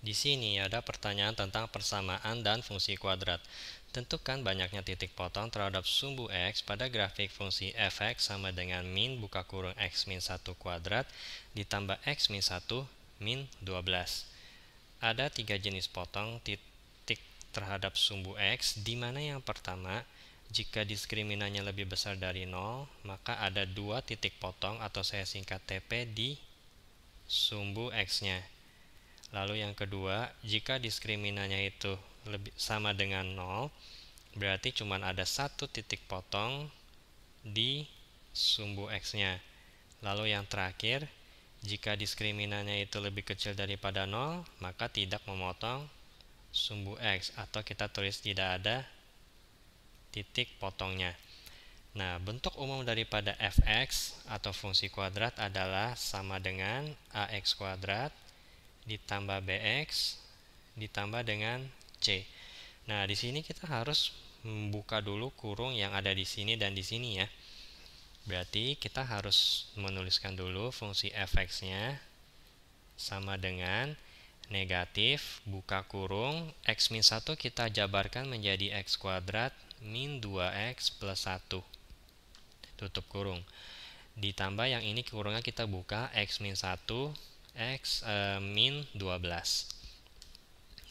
Di sini ada pertanyaan tentang persamaan dan fungsi kuadrat. Tentukan banyaknya titik potong terhadap sumbu X pada grafik fungsi fx sama dengan min buka kurung x min 1 kuadrat ditambah x min 1 min 12. Ada tiga jenis potong titik terhadap sumbu X, di mana yang pertama, jika diskriminannya lebih besar dari 0, maka ada dua titik potong atau saya singkat TP di sumbu X-nya. Lalu yang kedua, jika diskriminannya itu lebih sama dengan 0, berarti cuma ada satu titik potong di sumbu X-nya. Lalu yang terakhir, jika diskriminannya itu lebih kecil daripada 0, maka tidak memotong sumbu X atau kita tulis tidak ada titik potongnya. Nah, bentuk umum daripada fx atau fungsi kuadrat adalah sama dengan ax kuadrat ditambah BX ditambah dengan C. Nah, di sini kita harus membuka dulu kurung yang ada di sini dan di sini ya. Berarti kita harus menuliskan dulu fungsi fx-nya sama dengan negatif buka kurung x min 1 kita jabarkan menjadi x kuadrat min 2x plus 1 tutup kurung ditambah yang ini kurungnya kita buka x min 1 X uh, min 12.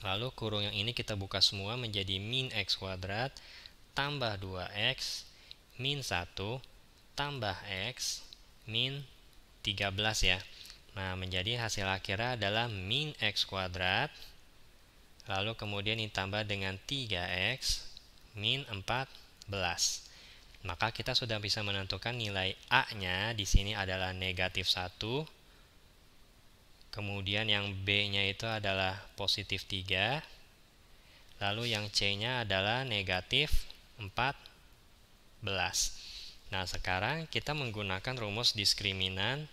Lalu kurung yang ini kita buka semua menjadi min X kuadrat tambah 2X min 1 tambah X min 13 ya. Nah, menjadi hasil akhirnya adalah min X kuadrat, lalu kemudian ditambah dengan 3X min 14. Maka kita sudah bisa menentukan nilai A-nya di sini adalah negatif 1, Kemudian yang B-nya itu adalah positif 3. Lalu yang C-nya adalah negatif 14. Nah, sekarang kita menggunakan rumus diskriminan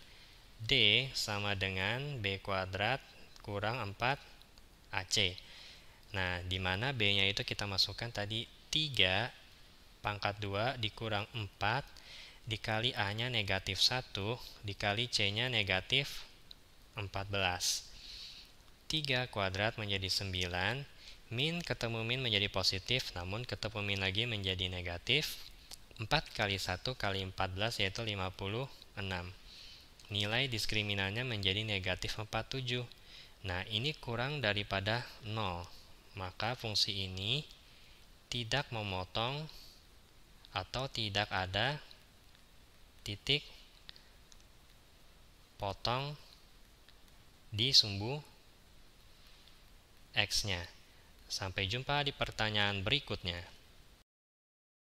D sama dengan B kuadrat kurang 4 AC. Nah, di mana B-nya itu kita masukkan tadi 3 pangkat 2 dikurang 4 dikali A-nya negatif 1 dikali C-nya negatif 14. 3 kuadrat menjadi 9. Min ketemu min menjadi positif, namun ketemu min lagi menjadi negatif. 4 kali 1 kali 14 yaitu 56. Nilai diskriminannya menjadi negatif 47. Nah, ini kurang daripada 0. Maka fungsi ini tidak memotong atau tidak ada titik potong di sumbu X-nya. Sampai jumpa di pertanyaan berikutnya.